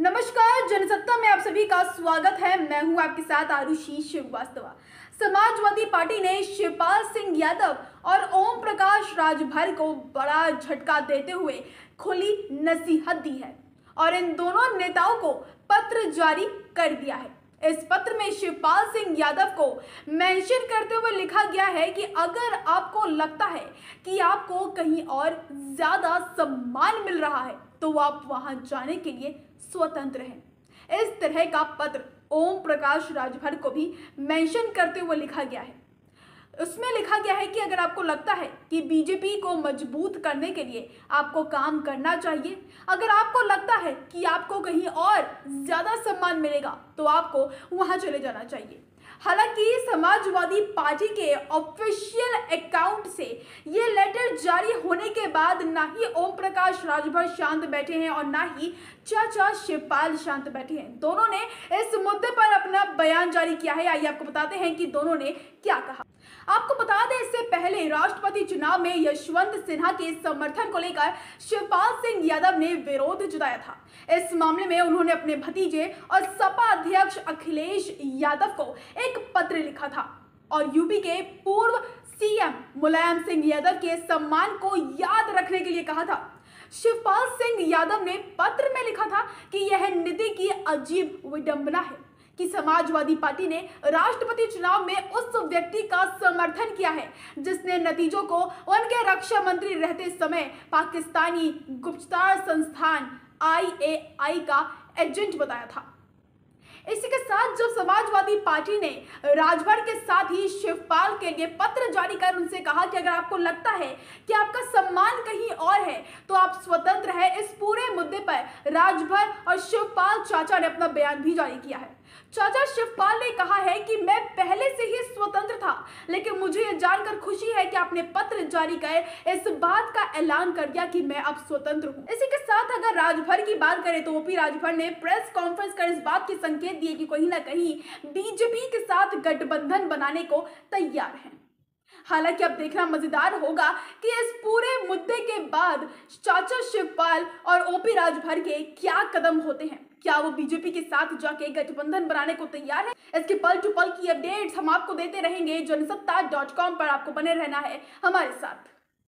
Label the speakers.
Speaker 1: नमस्कार जनसत्ता में आप सभी का स्वागत है मैं हूं आपके साथ आरुषि श्रीवास्तव समाजवादी पार्टी ने शिवपाल सिंह यादव और ओम प्रकाश राजभर को बड़ा झटका देते हुए खुली नसीहत दी है और इन दोनों नेताओं को पत्र जारी कर दिया है इस पत्र में शिवपाल सिंह यादव को मेंशन करते हुए लिखा गया है कि अगर आपको लगता है कि आपको कहीं और ज़्यादा सम्मान मिल रहा है तो आप वहां जाने के लिए स्वतंत्र हैं इस तरह का पत्र ओम प्रकाश राजभर को भी मेंशन करते हुए लिखा गया है उसमें लिखा गया है कि अगर आपको लगता है कि बीजेपी को मजबूत करने के लिए आपको काम करना चाहिए अगर आपको लगता है कि आपको कहीं और ज़्यादा सम्मान मिलेगा तो आपको वहाँ चले जाना चाहिए हालांकि समाजवादी पार्टी के ऑफिशियल अकाउंट से ये लेटर जारी होने के बाद ना ही ओम प्रकाश राजभर शांत बैठे हैं और ना ही चाचा शिवपाल शांत बैठे हैं दोनों ने इस मुद्दे पर अपना बयान जारी किया है आइए आपको बताते हैं कि दोनों ने क्या कहा आपको बता दें इससे पहले राष्ट्रपति चुनाव में यशवंत सिन्हा के समर्थन को लेकर शिवपाल सिंह यादव ने विरोध जताया था इस मामले में उन्होंने अपने भतीजे और सपा अध्यक्ष अखिलेश यादव को एक पत्र लिखा था और यूपी के पूर्व सीएम मुलायम सिंह यादव के सम्मान को याद रखने के लिए कहा था शिवपाल सिंह यादव ने पत्र में लिखा था कि यह नीति की अजीब विडंबना है कि समाजवादी पार्टी ने राष्ट्रपति चुनाव में उस व्यक्ति का समर्थन किया है जिसने नतीजों को उनके रक्षा मंत्री रहते समय पाकिस्तानी गुप्तचर संस्थान आईएआई का एजेंट बताया था इसी के साथ जब समाजवादी पार्टी ने राजभर के साथ ही शिवपाल के लिए पत्र जारी कर उनसे कहा कि अगर आपको लगता है कि आपका सम्मान कहीं और है तो आप स्वतंत्र है इस पूरे मुद्दे पर राजभर और शिवपाल चाचा ने अपना बयान भी जारी किया है चाचा शिवपाल ने कहा है कि मैं पहले जानकर खुशी है कि आपने पत्र जारी कर इस बात का ऐलान कर दिया कि मैं अब स्वतंत्र हूँ इसी के साथ अगर राजभर की बात करें तो ओपी राजभर ने प्रेस कॉन्फ्रेंस कर इस बात के संकेत दिए कि कहीं ना कहीं बीजेपी के साथ गठबंधन बनाने को तैयार है हालांकि अब देखना मजेदार होगा कि इस पूरे के बाद चाचा शिवपाल और ओपी राजभर के क्या कदम होते हैं क्या वो बीजेपी के साथ जाके गठबंधन बनाने को तैयार है इसके पल टू पल की अपडेट्स हम आपको देते रहेंगे जनसत्ता डॉट कॉम पर आपको बने रहना है हमारे साथ